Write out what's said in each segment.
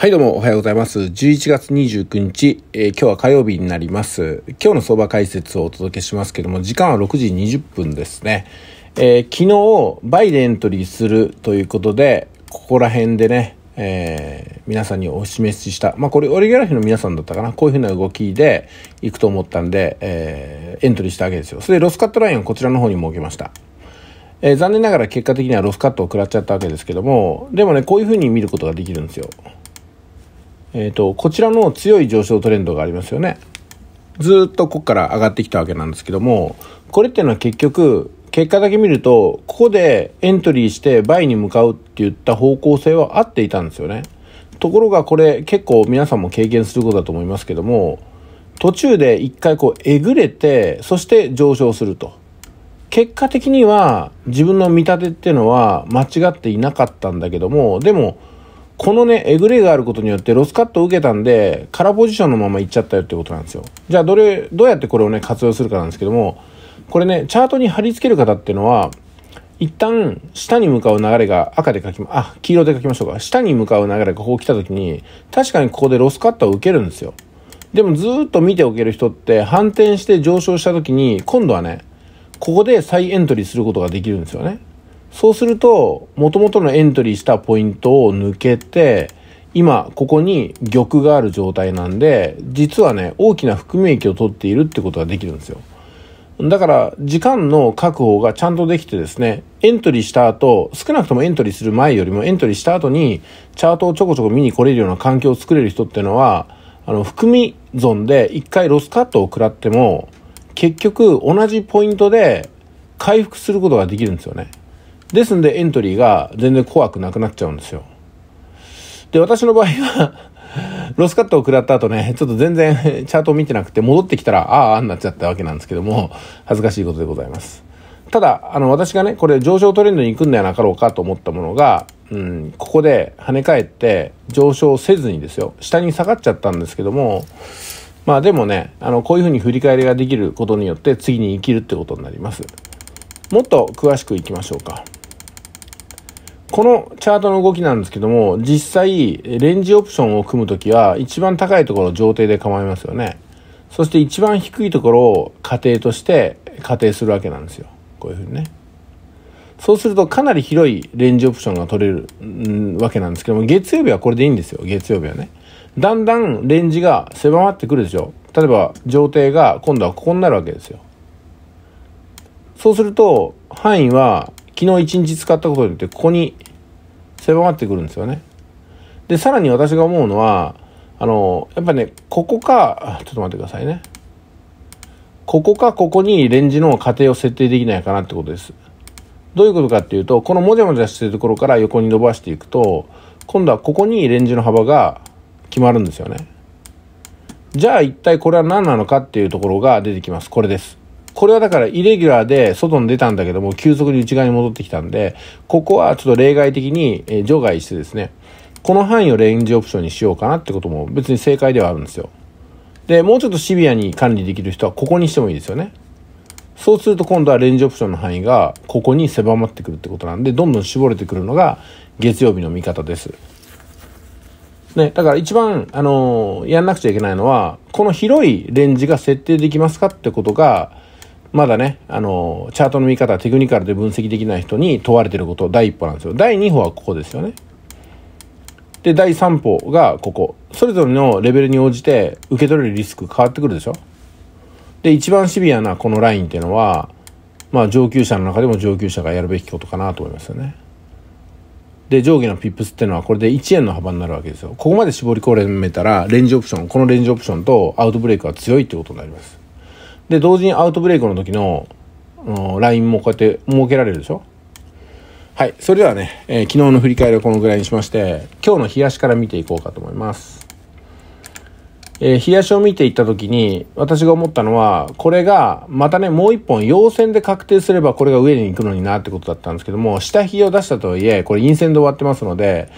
はいどうもおはようございます。11月29日、えー、今日は火曜日になります。今日の相場解説をお届けしますけども、時間は6時20分ですね。えー、昨日、バイデントリーするということで、ここら辺でね、えー、皆さんにお示しした、まあこれ、オリグラフィの皆さんだったかな、こういうふうな動きで行くと思ったんで、えエントリーしたわけですよ。それでロスカットラインをこちらの方に設けました。え残念ながら結果的にはロスカットを食らっちゃったわけですけども、でもね、こういうふうに見ることができるんですよ。えっ、ー、と、こちらの強い上昇トレンドがありますよね。ずっとここから上がってきたわけなんですけども、これっていうのは結局、結果だけ見ると、ここでエントリーして倍に向かうって言った方向性は合っていたんですよね。ところがこれ結構皆さんも経験することだと思いますけども、途中で一回こうえぐれて、そして上昇すると。結果的には自分の見立てっていうのは間違っていなかったんだけども、でもこのね、えぐれがあることによってロスカットを受けたんで、空ポジションのままいっちゃったよってことなんですよ。じゃあ、どれ、どうやってこれをね、活用するかなんですけども、これね、チャートに貼り付ける方っていうのは、一旦、下に向かう流れが赤で書きま、あ、黄色で書きましょうか。下に向かう流れがこう来た時に、確かにここでロスカットを受けるんですよ。でもずっと見ておける人って、反転して上昇した時に、今度はね、ここで再エントリーすることができるんですよね。そうすると、もともとのエントリーしたポイントを抜けて、今、ここに玉がある状態なんで、実はね、大きな含み益を取っているってことができるんですよ。だから、時間の確保がちゃんとできてですね、エントリーした後、少なくともエントリーする前よりもエントリーした後に、チャートをちょこちょこ見に来れるような環境を作れる人っていうのは、あの、含み損で一回ロスカットを食らっても、結局同じポイントで回復することができるんですよね。ですんでエントリーが全然怖くなくなっちゃうんですよ。で、私の場合は ロスカットを食らった後ね、ちょっと全然 チャートを見てなくて、戻ってきたら、ああ、あになっちゃったわけなんですけども、恥ずかしいことでございます。ただ、あの、私がね、これ上昇トレンドに行くんではなかろうかと思ったものが、うん、ここで跳ね返って上昇せずにですよ、下に下がっちゃったんですけども、まあでもね、あの、こういうふうに振り返りができることによって次に生きるってことになります。もっと詳しくいきましょうか。このチャートの動きなんですけども、実際、レンジオプションを組むときは、一番高いところを上底で構えますよね。そして一番低いところを仮定として仮定するわけなんですよ。こういうふうにね。そうするとかなり広いレンジオプションが取れる、わけなんですけども、月曜日はこれでいいんですよ。月曜日はね。だんだんレンジが狭まってくるでしょ。例えば、上底が今度はここになるわけですよ。そうすると、範囲は昨日一日使ったことによってここに狭まってくるんですよね。で、さらに私が思うのは、あの、やっぱね、ここか、ちょっと待ってくださいね。ここか、ここにレンジの過程を設定できないかなってことです。どういうことかっていうと、このもじゃもじゃしてるところから横に伸ばしていくと、今度はここにレンジの幅が決まるんですよね。じゃあ一体これは何なのかっていうところが出てきます。これです。これはだからイレギュラーで外に出たんだけども、急速に内側に戻ってきたんで、ここはちょっと例外的に除外してですね、この範囲をレンジオプションにしようかなってことも別に正解ではあるんですよ。で、もうちょっとシビアに管理できる人はここにしてもいいですよね。そうすると今度はレンジオプションの範囲がここに狭まってくるってことなんで、どんどん絞れてくるのが月曜日の見方です。ね、だから一番、あのー、やんなくちゃいけないのは、この広いレンジが設定できますかってことが、まだね、あの、チャートの見方、テクニカルで分析できない人に問われてること、第一歩なんですよ。第二歩はここですよね。で、第三歩がここ。それぞれのレベルに応じて受け取れるリスク変わってくるでしょで、一番シビアなこのラインっていうのは、まあ上級者の中でも上級者がやるべきことかなと思いますよね。で、上下のピップスっていうのはこれで1円の幅になるわけですよ。ここまで絞り込めたら、レンジオプション、このレンジオプションとアウトブレイクは強いってことになります。で、同時にアウトブレイクの時の、ラインもこうやって設けられるでしょはい。それではね、えー、昨日の振り返りはこのぐらいにしまして、今日の冷やしから見ていこうかと思います。えー、冷やしを見ていった時に、私が思ったのは、これが、またね、もう一本、陽線で確定すればこれが上に行くのになってことだったんですけども、下冷を出したとはいえ、これ陰線で終わってますので、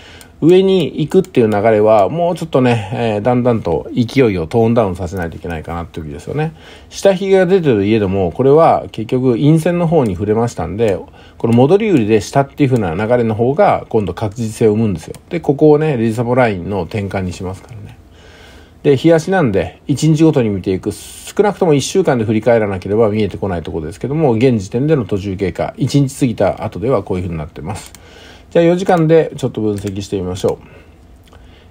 上に行くっていう流れは、もうちょっとね、えー、だんだんと勢いをトーンダウンさせないといけないかなっていう時ですよね。下髭が出てる家でも、これは結局陰線の方に触れましたんで、この戻り売りで下っていう風な流れの方が、今度確実性を生むんですよ。で、ここをね、レジサボラインの転換にしますからね。で、冷やしなんで、1日ごとに見ていく、少なくとも1週間で振り返らなければ見えてこないところですけども、現時点での途中経過、1日過ぎた後ではこういう風になってます。じゃあ4時間でちょっと分析してみましょ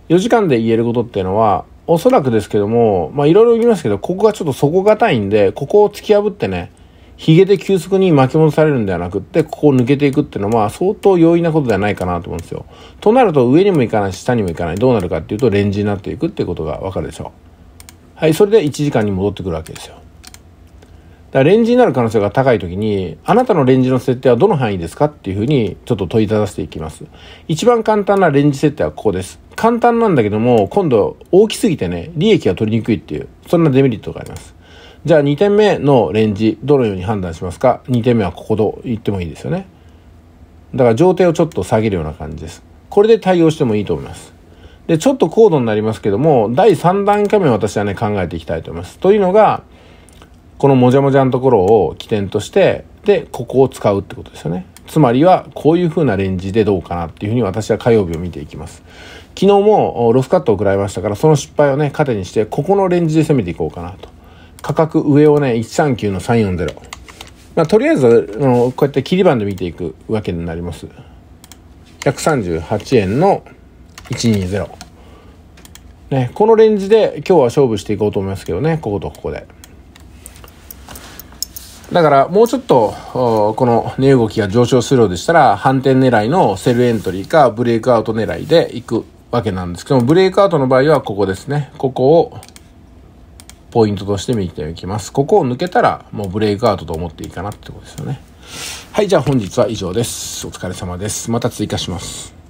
う。4時間で言えることっていうのは、おそらくですけども、まあいろいろ言いますけど、ここがちょっと底堅いんで、ここを突き破ってね、ヒゲで急速に巻き戻されるんではなくって、ここを抜けていくっていうのは相当容易なことではないかなと思うんですよ。となると上にも行かないし下にも行かない。どうなるかっていうとレンジになっていくっていうことがわかるでしょう。はい、それで1時間に戻ってくるわけですよ。だからレンジになる可能性が高い時に、あなたのレンジの設定はどの範囲ですかっていうふうにちょっと問いただしていきます。一番簡単なレンジ設定はここです。簡単なんだけども、今度大きすぎてね、利益が取りにくいっていう、そんなデメリットがあります。じゃあ2点目のレンジ、どのように判断しますか ?2 点目はここと言ってもいいですよね。だから上程をちょっと下げるような感じです。これで対応してもいいと思います。で、ちょっと高度になりますけども、第3段階目を私はね、考えていきたいと思います。というのが、このもじゃもじゃのところを起点としてでここを使うってことですよねつまりはこういう風なレンジでどうかなっていうふうに私は火曜日を見ていきます昨日もロスカットを食らいましたからその失敗をね糧にしてここのレンジで攻めていこうかなと価格上をね139の340まあ、とりあえずあのこうやって切り板で見ていくわけになります138円の120ねこのレンジで今日は勝負していこうと思いますけどねこことここで。だからもうちょっと、この値動きが上昇するようでしたら、反転狙いのセルエントリーかブレイクアウト狙いでいくわけなんですけども、ブレイクアウトの場合はここですね。ここをポイントとして見ていきます。ここを抜けたらもうブレイクアウトと思っていいかなってことですよね。はい、じゃあ本日は以上です。お疲れ様です。また追加します。